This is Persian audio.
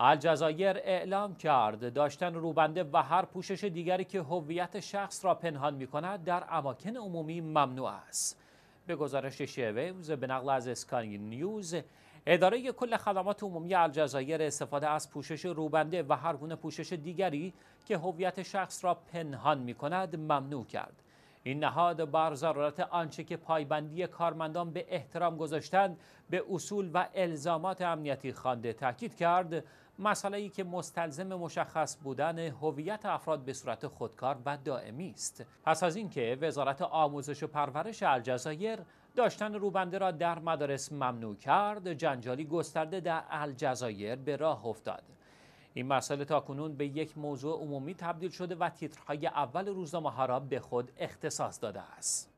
الجزایر اعلام کرد داشتن روبنده و هر پوشش دیگری که هویت شخص را پنهان می کند در اماکن عمومی ممنوع است. به گزارش شیویوز به نقل از اسکانی نیوز اداره کل خدمات عمومی الجزایر استفاده از پوشش روبنده و هر گونه پوشش دیگری که هویت شخص را پنهان می کند ممنوع کرد. این نهاد بر ضرورت آنچه که پایبندی کارمندان به احترام گذاشتند به اصول و الزامات امنیتی خوانده تاکید کرد مسئله ای که مستلزم مشخص بودن هویت افراد به صورت خودکار و دائمی است پس از اینکه وزارت آموزش و پرورش الجزایر داشتن روبنده را در مدارس ممنوع کرد جنجالی گسترده در الجزایر به راه افتاد این مسئله تاکنون به یک موضوع عمومی تبدیل شده و تیترهای اول روزنامه را به خود اختصاص داده است